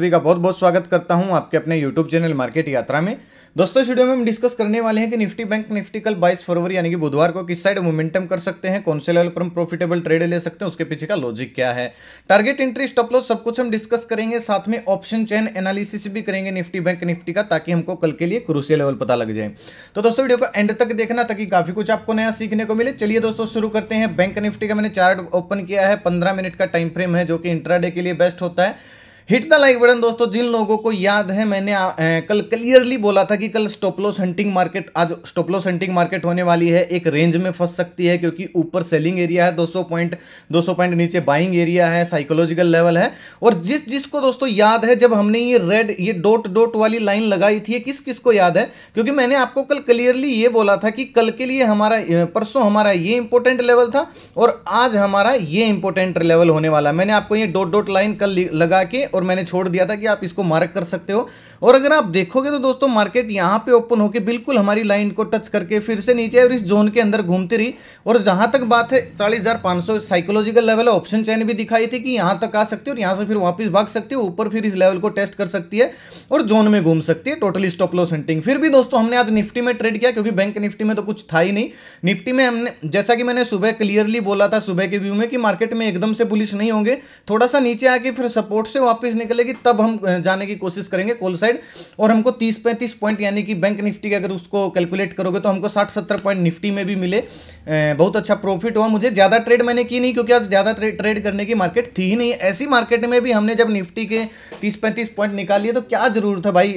सभी का बहुत बहुत स्वागत करता हूं आपके अपने यूट्यूब चैनल मार्केट यात्रा में दोस्तों स्टूडियो वीडियो में हम डिस्कस करने वाले हैं कि निफ्टी बैंक निफ्टी कल 22 फरवरी यानी कि बुधवार को किस साइड मोमेंटम कर सकते हैं कौन से लेवल पर हम प्रॉफिटेबल ट्रेड ले सकते हैं उसके पीछे का लॉजिक क्या है टारगेट इंट्री स्टॉप लॉस सब कुछ हम डिस्कस करेंगे साथ में ऑप्शन चैन एनालिसिस भी करेंगे निफ्टी बैंक निफ्टी का ताकि हमको कल के लिए क्रूसियल लेवल पता लग जाए तो दोस्तों वीडियो को एंड तक देखना ताकि काफी कुछ आपको नया सीखने को मिले चलिए दोस्तों शुरू करते हैं बैंक निफ्टी का मैंने चार्ट ओपन किया है पंद्रह मिनट का टाइम फ्रेम है जो कि इंट्रा के लिए बेस्ट होता है हिट द लाइक बटन दोस्तों जिन लोगों को याद है मैंने आ, आ, कल क्लियरली बोला था कि कल स्टॉपलॉस हंटिंग मार्केट आज स्टॉपलॉस हंटिंग मार्केट होने वाली है एक रेंज में फंस सकती है क्योंकि ऊपर सेलिंग एरिया है 200 पॉइंट 200 पॉइंट नीचे बाइंग एरिया है साइकोलॉजिकल लेवल है और जिस जिसको दोस्तों याद है जब हमने ये रेड ये डोट डोट वाली लाइन लगाई थी किस किस को याद है क्योंकि मैंने आपको कल क्लियरली ये बोला था कि कल के लिए हमारा परसों हमारा ये इंपॉर्टेंट लेवल था और आज हमारा ये इंपॉर्टेंट लेवल होने वाला मैंने आपको ये डोट डोट लाइन कल लगा के और मैंने छोड़ दिया था कि आप इसको मार्क कर सकते हो और अगर आप देखोगे तो दोस्तों मार्केट यहाँ पे ओपन होकर बिल्कुल हमारी लाइन को टच करके फिर से नीचे और इस जोन के अंदर घूमती रही और जहाँ तक बात है चालीस साइकोलॉजिकल लेवल ऑप्शन चैन भी दिखाई थी कि यहाँ तक आ सकती है और यहाँ से फिर वापस भाग सकती है ऊपर फिर इस लेवल को टेस्ट कर सकती है और जोन में घूम सकती है टोटली स्टॉप लॉस हंटिंग फिर भी दोस्तों हमने आज निफ्टी में ट्रेड किया क्योंकि बैंक निफ्टी में तो कुछ था ही नहीं निफ्टी में हमने जैसा कि मैंने सुबह क्लियरली बोला था सुबह के व्यू में कि मार्केट में एकदम से पुलिस नहीं होंगे थोड़ा सा नीचे आके फिर सपोर्ट से वापस निकलेगी तब हम जाने की कोशिश करेंगे कोल साइड और हमको तीस पैंतीस पॉइंट यानी कि बैंक निफ्टी का अगर उसको कैलकुलेट करोगे तो हमको साठ सत्तर पॉइंट निफ्टी में भी मिले बहुत अच्छा प्रॉफिट हुआ मुझे ज़्यादा ट्रेड मैंने की नहीं क्योंकि आज ज़्यादा ट्रेड करने की मार्केट थी ही नहीं ऐसी मार्केट में भी हमने जब निफ्टी के तीस पैंतीस पॉइंट निकाल लिए तो क्या जरूरत था भाई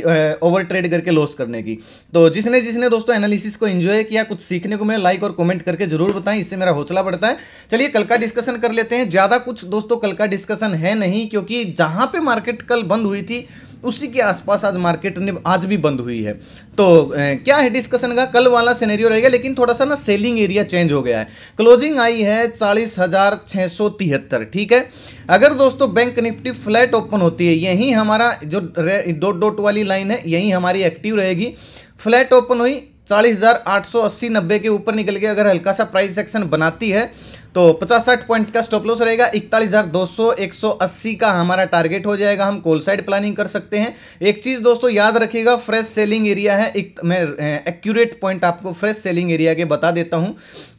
ओवर ट्रेड करके लॉस करने की तो जिसने जिसने दोस्तों एनालिसिस को एंजॉय किया कुछ सीखने को मिला लाइक और कमेंट करके जरूर बताएं इससे मेरा हौसला बढ़ता है चलिए कल का डिस्कशन कर लेते हैं ज़्यादा कुछ दोस्तों कल का डिस्कशन है नहीं क्योंकि जहाँ पे मार्केट कल बंद हुई थी उसी के आसपास आज मार्केट ने आज भी बंद हुई है तो क्या है डिस्कशन का कल वाला सिनेरियो रहेगा लेकिन थोड़ा सा ना सेलिंग एरिया चेंज हो गया है क्लोजिंग आई है चालीस हजार छः सौ तिहत्तर ठीक है अगर दोस्तों बैंक निफ्टी फ्लैट ओपन होती है यही हमारा जो डॉट डॉट वाली लाइन है यही हमारी एक्टिव रहेगी फ्लैट ओपन हुई चालीस हज़ार आठ सौ अस्सी नब्बे के ऊपर निकल के अगर हल्का सा प्राइस एक्शन बनाती है तो पचास साठ पॉइंट का स्टॉप लॉस रहेगा इकतालीस हज़ार दो सौ एक सौ अस्सी का हमारा टारगेट हो जाएगा हम कोल साइड प्लानिंग कर सकते हैं एक चीज़ दोस्तों याद रखिएगा फ्रेश सेलिंग एरिया है एक मैं एक्यूरेट पॉइंट आपको फ्रेश सेलिंग एरिया के बता देता हूं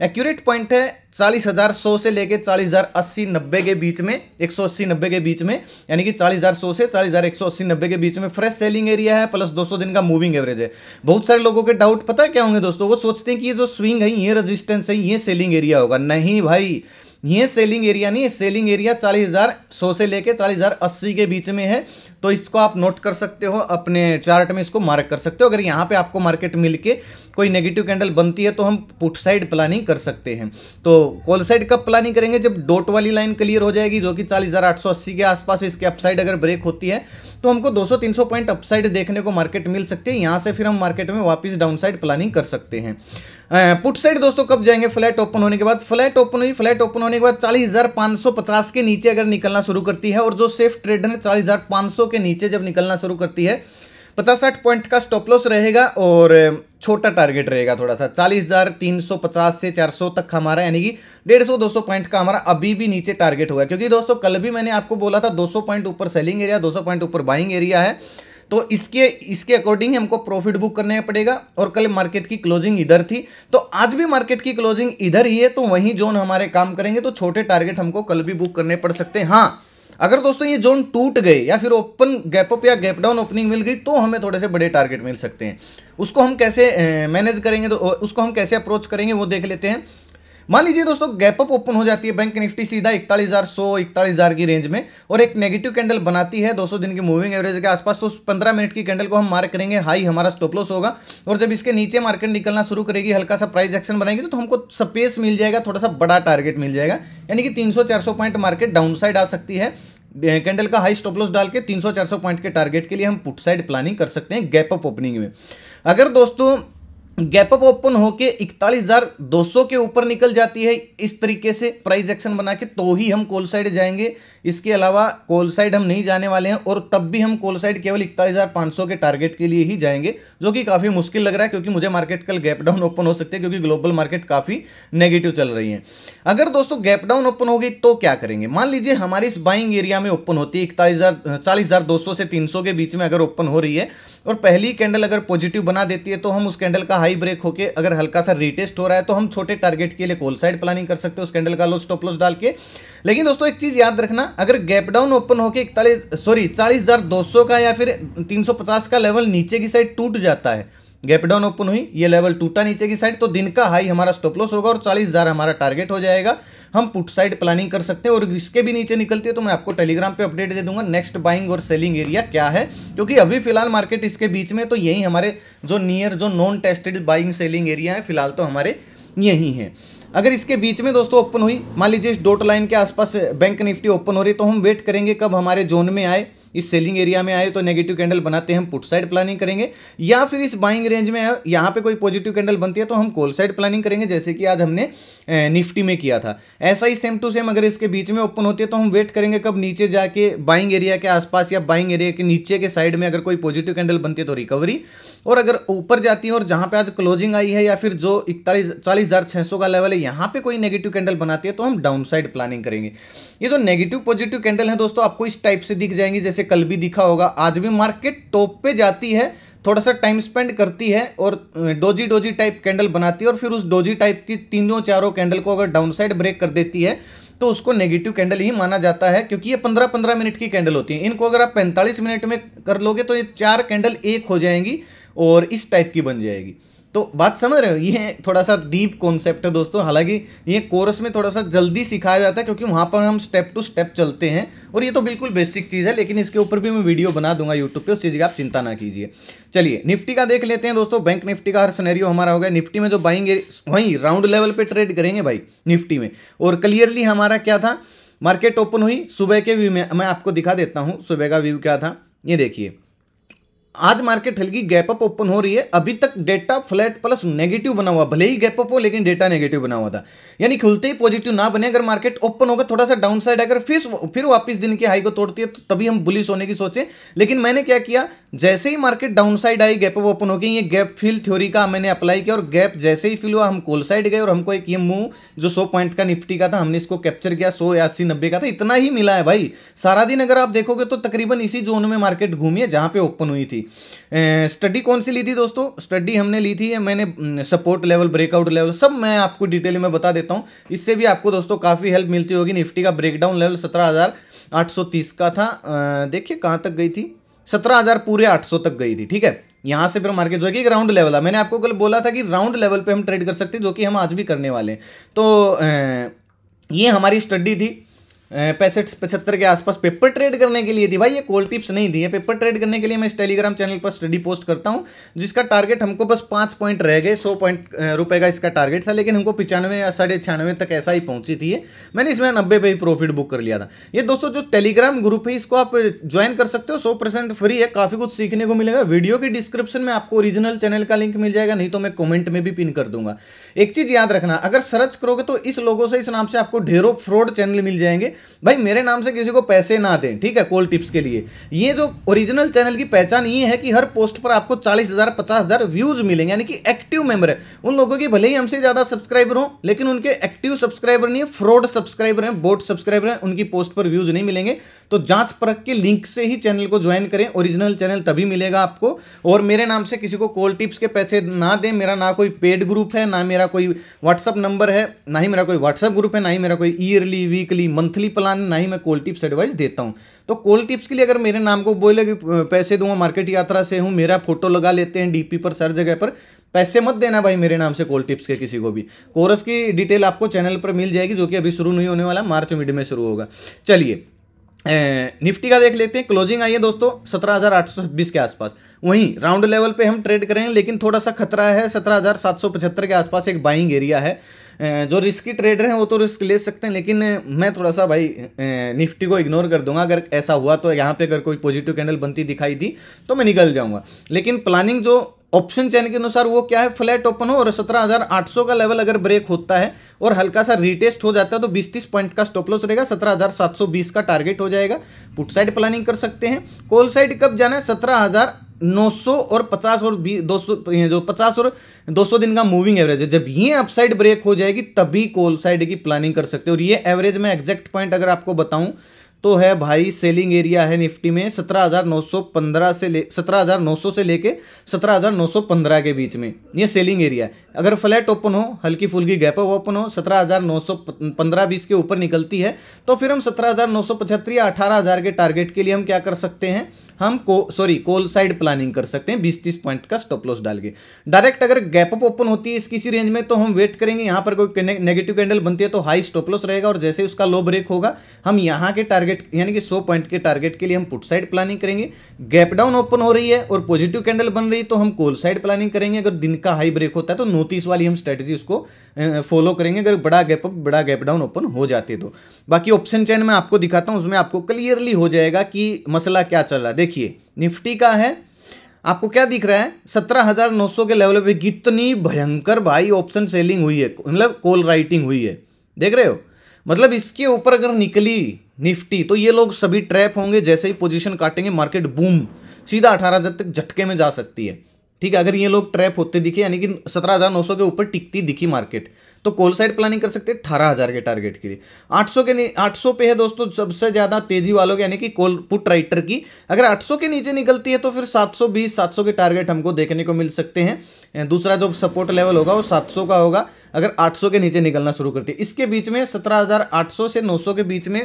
एक्यूरेट पॉइंट है चालीस हज़ार सौ से लेके चालीस हज़ार अस्सी नब्बे के बीच में एक सौ अस्सी नब्बे के बीच में यानी कि चालीस हज़ार सौ से चालीस हज़ार एक सौ अस्सी नब्बे के बीच में फ्रेश सेलिंग एरिया है प्लस दो सौ दिन का मूविंग एवरेज है बहुत सारे लोगों के डाउट पता है क्या होंगे दोस्तों वो सोचते हैं कि ये जो स्विंग है ये रजिस्टेंस है ये सेलिंग एरिया होगा नहीं भाई ये सेलिंग एरिया नहीं सेलिंग एरिया चालीस हज़ार सौ से लेके चालीस हज़ार अस्सी के बीच में है तो इसको आप नोट कर सकते हो अपने चार्ट में इसको मार्क कर सकते हो अगर यहाँ पे आपको मार्केट मिल के कोई नेगेटिव कैंडल बनती है तो हम पुट साइड प्लानिंग कर सकते हैं तो कॉल साइड कब प्लानिंग करेंगे जब डॉट वाली लाइन क्लियर हो जाएगी जो कि चालीस के आसपास इसके अपसाइड अगर ब्रेक होती है तो हमको 200-300 पॉइंट अपसाइड देखने को मार्केट मिल सकती है यहाँ से फिर हम मार्केट में वापस डाउनसाइड प्लानिंग कर सकते हैं पुट साइड दोस्तों कब जाएंगे फ्लैट ओपन होने के बाद फ्लैट ओपन हुई फ्लैट ओपन होने के बाद 40,550 के नीचे अगर निकलना शुरू करती है और जो सेफ ट्रेडर है चालीस के नीचे जब निकलना शुरू करती है पचास साठ पॉइंट का स्टॉप लॉस रहेगा और छोटा टारगेट रहेगा थोड़ा सा चालीस हज़ार तीन सौ पचास से चार सौ तक हमारा यानी कि डेढ़ सौ दो सौ पॉइंट का हमारा अभी भी नीचे टारगेट होगा क्योंकि दोस्तों कल भी मैंने आपको बोला था दो सौ पॉइंट ऊपर सेलिंग एरिया दो सौ पॉइंट ऊपर बाइंग एरिया है तो इसके इसके अकॉर्डिंग हमको प्रॉफिट बुक करना पड़ेगा और कल मार्केट की क्लोजिंग इधर थी तो आज भी मार्केट की क्लोजिंग इधर ही है तो वहीं जोन हमारे काम करेंगे तो छोटे टारगेट हमको कल भी बुक करने पड़ सकते हैं हाँ अगर दोस्तों ये जोन टूट गए या फिर ओपन गैप अप या गैप डाउन ओपनिंग मिल गई तो हमें थोड़े से बड़े टारगेट मिल सकते हैं उसको हम कैसे मैनेज करेंगे तो उसको हम कैसे अप्रोच करेंगे वो देख लेते हैं मान लीजिए दोस्तों गैप अप ओपन हो जाती है बैंक निफ्टी सीधा इकतालीस हजार सौ इकतालीस हजार की रेंज में और एक नेगेटिव कैंडल बनाती है 200 दिन की मूविंग एवरेज के आसपास तो पंद्रह मिनट की कैंडल को हम मार्क करेंगे हाई हमारा स्टॉप लॉस होगा और जब इसके नीचे मार्केट निकलना शुरू करेगी हल्का सा प्राइस एक्शन बनाएगी तो हमको स्पेस मिल जाएगा थोड़ा सा बड़ा टारगेट मिल जाएगा यानी कि तीन सौ पॉइंट मार्केट डाउन साइड आ सकती है कैंडल का हाई स्टॉप लॉस डाल के तीन सौ पॉइंट के टारगेट के लिए हम पुट साइड प्लानिंग कर सकते हैं गैप अप ओपनिंग में अगर दोस्तों गैप अप ओपन होके इकतालीस हजार दो सौ के ऊपर निकल जाती है इस तरीके से प्राइस एक्शन बना के तो ही हम कोल साइड जाएंगे इसके अलावा कोल साइड हम नहीं जाने वाले हैं और तब भी हम कोल साइड केवल इकतालीस हजार पाँच सौ के टारगेट के लिए ही जाएंगे जो कि काफ़ी मुश्किल लग रहा है क्योंकि मुझे मार्केट कल गैप डाउन ओपन हो सकते हैं क्योंकि ग्लोबल मार्केट काफ़ी नेगेटिव चल रही है अगर दोस्तों गैप डाउन ओपन हो गई तो क्या करेंगे मान लीजिए हमारे इस बाइंग एरिया में ओपन होती है इकतालीस हज़ार चालीस हज़ार दो सौ से तीन सौ के बीच में अगर ओपन हो रही है और पहली कैंडल अगर पॉजिटिव बना देती है तो हम उस कैंडल का हाई ब्रेक होकर अगर हल्का सा रिटेस्ट हो रहा है तो हम छोटे टारगेट के लिए कॉल साइड प्लानिंग कर सकते हैं उस कैंडल का लो स्टॉप लॉस डाल के लेकिन दोस्तों एक चीज़ याद रखना अगर गैप डाउन ओपन होकर इकतालीस सॉरी चालीस का या फिर तीन का लेवल नीचे की साइड टूट जाता है गैप डाउन ओपन हुई ये लेवल टूटा नीचे की साइड तो दिन का हाई हमारा स्टॉप लॉस होगा और चालीस हज़ार हमारा टारगेट हो जाएगा हम पुट साइड प्लानिंग कर सकते हैं और इसके भी नीचे निकलती है तो मैं आपको टेलीग्राम पे अपडेट दे दूंगा नेक्स्ट बाइंग और सेलिंग एरिया क्या है क्योंकि अभी फिलहाल मार्केट इसके बीच में तो यही हमारे जो नियर जो non tested buying selling area है फिलहाल तो हमारे यही है अगर इसके बीच में दोस्तों ओपन हुई मान लीजिए इस डोट लाइन के आसपास बैंक निफ्टी ओपन हो रही तो हम वेट करेंगे कब हमारे जोन में आए इस सेलिंग एरिया में आए तो नेगेटिव कैंडल बनाते हैं हम पुट साइड प्लानिंग करेंगे या फिर इस बाइंग रेंज में यहाँ पे कोई पॉजिटिव कैंडल बनती है तो हम कॉल साइड प्लानिंग करेंगे जैसे कि आज हमने निफ्टी में किया था ऐसा ही सेम टू सेम अगर इसके बीच में ओपन होती है तो हम वेट करेंगे कब नीचे जाके बाइंग एरिया के आसपास या बाइंग एरिया के नीचे के साइड में अगर कोई पॉजिटिव कैंडल बनती है तो रिकवरी और अगर ऊपर जाती है और जहाँ पर आज क्लोजिंग आई है या फिर जो इकतालीस चालीस हज़ार सौ का लेवल है यहाँ पर कोई नेगेटिव कैंडल बनाती है तो हम डाउन साइड प्लानिंग करेंगे ये जो नेगेटिव पॉजिटिव कैंडल है दोस्तों आपको इस टाइप से दिख जाएंगे जैसे जैसे कल भी दिखा होगा आज भी मार्केट टॉप पे जाती है थोड़ा सा टाइम स्पेंड करती है और डोजी डोजी टाइप कैंडल बनाती है और फिर उस डोजी टाइप की तीनों चारों कैंडल को अगर डाउन साइड ब्रेक कर देती है तो उसको नेगेटिव कैंडल ही माना जाता है क्योंकि ये पंद्रह पंद्रह मिनट की कैंडल होती है इनको अगर आप पैंतालीस मिनट में कर लोगे तो ये चार कैंडल एक हो जाएंगी और इस टाइप की बन जाएगी तो बात समझ रहे हो ये थोड़ा सा डीप कॉन्सेप्ट है दोस्तों हालांकि ये कोर्स में थोड़ा सा जल्दी सिखाया जाता है क्योंकि वहाँ पर हम स्टेप टू स्टेप चलते हैं और ये तो बिल्कुल बेसिक चीज़ है लेकिन इसके ऊपर भी मैं वीडियो बना दूंगा यूट्यूब पे उस चीज़ की आप चिंता ना कीजिए चलिए निफ्टी का देख लेते हैं दोस्तों बैंक निफ्टी का हर सनेरियो हमारा होगा निफ्टी में जो बाइंग वहीं राउंड लेवल पर ट्रेड करेंगे भाई निफ्टी में और क्लियरली हमारा क्या था मार्केट ओपन हुई सुबह के व्यू में मैं आपको दिखा देता हूँ सुबह का व्यू क्या था ये देखिए आज मार्केट हल्की गैप अप ओपन हो रही है अभी तक डेटा फ्लैट प्लस नेगेटिव बना हुआ भले ही गैप अप हो लेकिन डेटा नेगेटिव बना हुआ था यानी खुलते ही पॉजिटिव ना बने अगर मार्केट ओपन होगा थोड़ा सा डाउन साइड अगर फिर फिर वापस दिन के हाई को तोड़ती है तो तभी हम बुलिस होने की सोचें लेकिन मैंने क्या किया जैसे ही मार्केट डाउन साइड आई गैप अप ओपन हो गई ये गैप फिल थ्योरी का मैंने अप्लाई किया और गैप जैसे ही फिल हुआ हम कोल साइड गए और हमको एक ये मूव जो सौ पॉइंट का निफ्टी का था हमने इसको कैप्चर किया सौ या अस्सी नब्बे का था इतना ही मिला है भाई सारा दिन अगर आप देखोगे तो तकरीबन इसी जोन में मार्केट घूमी है जहां पर ओपन हुई थी थी स्टडी कौन सी ली थी दोस्तों स्टडी हमने ली थी मैंने सपोर्ट लेवल ब्रेकआउट लेवल सब मैं आपको डिटेल में बता देता हूँ इससे भी आपको दोस्तों काफ़ी हेल्प मिलती होगी निफ्टी का ब्रेकडाउन लेवल सत्रह का था देखिए कहाँ तक गई थी सत्रह हज़ार पूरे आठ सौ तक गई थी ठीक है यहाँ से फिर मार्केट जो है कि राउंड लेवल है मैंने आपको कल बोला था कि राउंड लेवल पे हम ट्रेड कर सकते हैं जो कि हम आज भी करने वाले हैं तो ये हमारी स्टडी थी पैंसठ पचहत्तर के आसपास पेपर ट्रेड करने के लिए थी भाई ये कॉल टिप्स नहीं दी है पेपर ट्रेड करने के लिए मैं इस टेलीग्राम चैनल पर स्टडी पोस्ट करता हूँ जिसका टारगेट हमको बस पाँच पॉइंट रह गए सौ पॉइंट रुपये का इसका टारगेट था लेकिन हमको पिचानवे या साढ़े छियानवे तक ऐसा ही पहुंची थी मैंने इसमें नब्बे पे ही प्रॉफिट बुक कर लिया था ये दोस्तों जो टेलीग्राम ग्रुप है इसको आप ज्वाइन कर सकते हो सौ परसेंट फ्री है काफ़ी कुछ सीखने को मिलेगा वीडियो के डिस्क्रिप्शन में आपको ओरिजिनल चैनल का लिंक मिल जाएगा नहीं तो मैं कॉमेंट में भी पिन कर दूंगा एक चीज़ याद रखना अगर सर्च करोगे तो इस लोगों से इस नाम से आपको ढेरों फ्रॉड चैनल मिल जाएंगे भाई मेरे नाम से किसी को पैसे ना दें ठीक है कोल टिप्स के लिए ये जो ओरिजिनल चैनल की पहचान ये है कि हर पोस्ट पर आपको चालीस हज़ार पचास हज़ार व्यूज़ मिलेंगे यानी कि एक्टिव मेंबर है उन लोगों की भले ही हमसे ज़्यादा सब्सक्राइबर हो लेकिन उनके एक्टिव सब्सक्राइबर नहीं है फ्रॉड सब्सक्राइबर हैं बोट सब्सक्राइबर हैं उनकी पोस्ट पर व्यूज़ नहीं मिलेंगे तो जांच परख के लिंक से ही चैनल को ज्वाइन करें ओरिजिनल चैनल तभी मिलेगा आपको और मेरे नाम से किसी को कोल टिप्स के पैसे ना दें मेरा ना कोई पेड ग्रुप है ना मेरा कोई व्हाट्सअप नंबर है ना ही मेरा कोई व्हाट्सअप ग्रुप है ना ही मेरा कोई yearly weekly monthly free plan ना ही मैं कोल टिप्स एडवाइस देता हूँ तो कोल टिप्स के लिए अगर मेरे नाम को बोले कि पैसे दूंगा मार्केट यात्रा से हूँ मेरा फोटो लगा लेते हैं डीपी पर सर जगह पर पैसे मत देना भाई मेरे नाम से कोल टिप्स के किसी को भी कोरस की डिटेल आपको चैनल पर मिल जाएगी जो कि अभी शुरू नहीं होने वाला मार्च मिड में शुरू होगा चलिए निफ्टी का देख लेते हैं क्लोजिंग आई है दोस्तों सत्रह के आसपास वहीं राउंड लेवल पे हम ट्रेड करें लेकिन थोड़ा सा खतरा है सत्रह के आसपास एक बाइंग एरिया है जो रिस्की ट्रेडर हैं वो तो रिस्क ले सकते हैं लेकिन मैं थोड़ा सा भाई निफ्टी को इग्नोर कर दूंगा अगर ऐसा हुआ तो यहाँ पे अगर कोई पॉजिटिव कैंडल बनती दिखाई दी तो मैं निकल जाऊंगा लेकिन प्लानिंग जो ऑप्शन चैन के अनुसार वो क्या है फ्लैट ओपन हो और सत्रह हज़ार आठ सौ का लेवल अगर ब्रेक होता है और हल्का सा रीटेस्ट हो जाता है तो बीस तीस पॉइंट का स्टॉप लॉस रहेगा बीस का टारगेट हो जाएगा पुट साइड प्लानिंग कर सकते हैं कॉल साइड कब जाना है सत्रह हज़ार 900 और 50 और दो सौ जो 50 और 200 दिन का मूविंग एवरेज है जब ये अपसाइड ब्रेक हो जाएगी तभी कोल साइड की प्लानिंग कर सकते हो और ये एवरेज में एग्जैक्ट पॉइंट अगर आपको बताऊं तो है भाई सेलिंग एरिया है निफ्टी में 17,915 से ले 17,900 से लेके 17,915 के बीच में ये सेलिंग एरिया है अगर फ्लैट ओपन हो हल्की फुल्की गैप ओपन हो 17,915 बीस के ऊपर निकलती है तो फिर हम 17,975 या 18,000 के टारगेट के लिए हम क्या कर सकते हैं हम को सॉरी कोल साइड प्लानिंग कर सकते हैं बीस तीस पॉइंट का स्टॉप लॉस डाल के डायरेक्ट अगर गैप अप ओपन होती है इस किसी रेंज में तो हम वेट करेंगे यहां पर कोई नेगेटिव कैंडल बनती है तो हाई स्टॉप लॉस रहेगा और जैसे उसका लो ब्रेक होगा हम यहां के टारगेट यानी कि सौ पॉइंट के टारगेट के लिए हम पुट साइड प्लानिंग करेंगे गैप डाउन ओपन हो रही है और पॉजिटिव कैंडल बन रही है तो हम कोल साइड प्लानिंग करेंगे अगर दिन का हाई ब्रेक होता है तो नोटिस वाली हम स्ट्रेटेजी उसको फॉलो करेंगे अगर बड़ा गैप अप बड़ा गैप डाउन ओपन हो जाते तो बाकी ऑप्शन चैन में आपको दिखाता हूँ उसमें आपको क्लियरली हो जाएगा कि मसला क्या चल रहा है देखिए निफ्टी का है आपको क्या दिख रहा है सत्रह हजार नौ सौ के लेवल पे कितनी भयंकर भाई ऑप्शन सेलिंग हुई है मतलब कॉल राइटिंग हुई है देख रहे हो मतलब इसके ऊपर अगर निकली निफ्टी तो ये लोग सभी ट्रैप होंगे जैसे ही पोजीशन काटेंगे मार्केट बूम सीधा अठारह हजार तक झटके में जा सकती है ठीक है अगर ये लोग ट्रैप होते दिखे यानी कि सत्रह हज़ार नौ सौ के ऊपर टिकती दिखी मार्केट तो कोल साइड प्लानिंग कर सकते हैं अठारह हज़ार के टारगेट के लिए आठ सौ के आठ सौ पे है दोस्तों सबसे ज़्यादा तेजी वालों के यानी कि कोल पुट राइटर की अगर आठ सौ के नीचे निकलती है तो फिर सात सौ बीस सात सौ के टारगेट हमको देखने को मिल सकते हैं दूसरा जो सपोर्ट लेवल होगा वो सात सौ का होगा अगर 800 के नीचे निकलना शुरू करती है इसके बीच में 17,800 से 900 के बीच में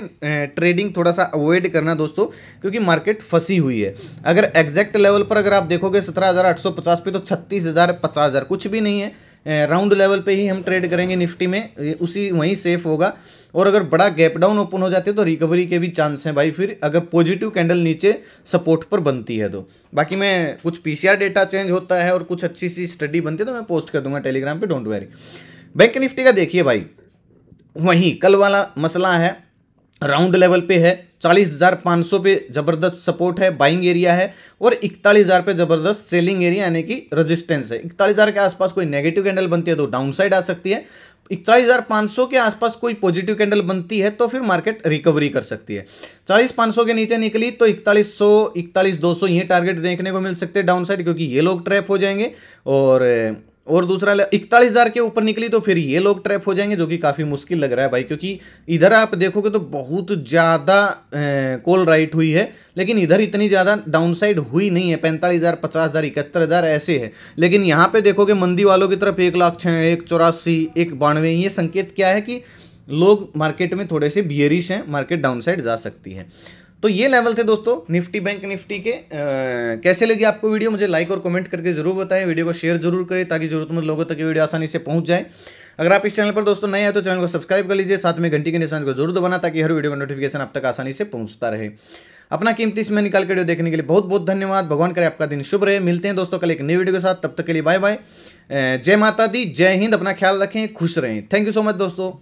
ट्रेडिंग थोड़ा सा अवॉइड करना दोस्तों क्योंकि मार्केट फंसी हुई है अगर एग्जैक्ट लेवल पर अगर आप देखोगे 17,850 पे तो 36,000 50,000 कुछ भी नहीं है राउंड लेवल पे ही हम ट्रेड करेंगे निफ्टी में उसी वहीं सेफ होगा और अगर बड़ा गैप डाउन ओपन हो जाते हैं तो रिकवरी के भी चांस हैं भाई फिर अगर पॉजिटिव कैंडल नीचे सपोर्ट पर बनती है तो बाकी मैं कुछ पीसीआर डेटा चेंज होता है और कुछ अच्छी सी स्टडी बनती है तो मैं पोस्ट कर दूंगा टेलीग्राम पे डोंट वेरी बैंक निफ्टी का देखिए भाई वहीं कल वाला मसला है राउंड लेवल पे है चालीस हज़ार पाँच सौ पे ज़बरदस्त सपोर्ट है बाइंग एरिया है और इकतालीस हज़ार पे ज़बरदस्त सेलिंग एरिया यानी कि रेजिस्टेंस है इकतालीस हज़ार के आसपास कोई नेगेटिव कैंडल बनती है तो डाउन साइड आ सकती है इकतालीस हज़ार पाँच सौ के आसपास कोई पॉजिटिव कैंडल बनती है तो फिर मार्केट रिकवरी कर सकती है चालीस पाँच सौ के नीचे निकली तो इकतालीस सौ इकतालीस दो सौ ये टारगेट देखने को मिल सकते हैं डाउन साइड क्योंकि ये लोग ट्रैप हो जाएंगे और और दूसरा इकतालीस हज़ार के ऊपर निकली तो फिर ये लोग ट्रैप हो जाएंगे जो कि काफ़ी मुश्किल लग रहा है भाई क्योंकि इधर आप देखोगे तो बहुत ज़्यादा कॉल राइट हुई है लेकिन इधर इतनी ज़्यादा डाउनसाइड हुई नहीं है पैंतालीस हज़ार पचास हज़ार इकहत्तर हज़ार ऐसे है लेकिन यहाँ पे देखोगे मंदी वालों की तरफ एक लाख छः एक चौरासी एक बानवे ये संकेत क्या है कि लोग मार्केट में थोड़े से बियरिश हैं मार्केट डाउनसाइड जा सकती है तो ये लेवल थे दोस्तों निफ्टी बैंक निफ्टी के आ, कैसे लगी आपको वीडियो मुझे लाइक और कमेंट करके जरूर बताएं वीडियो को शेयर जरूर करें ताकि जरूरतमंद लोगों तक ये वीडियो आसानी से पहुंच जाए अगर आप इस चैनल पर दोस्तों नए हैं तो चैनल को सब्सक्राइब कर लीजिए साथ में घंटी के निशान को जरूर दबाना ताकि हर वीडियो का नोटिफिकेशन आप तक आसानी से पहुंचता रहे अपना कीमती इसमें निकाल के वीडियो देखने के लिए बहुत बहुत धन्यवाद भगवान करे आपका दिन शुभ रहे मिलते हैं दोस्तों कल एक नई वीडियो के साथ तब तक के लिए बाय बाय जय माता दी जय हिंद अपना ख्याल रखें खुश रहें थैंक यू सो मच दोस्तों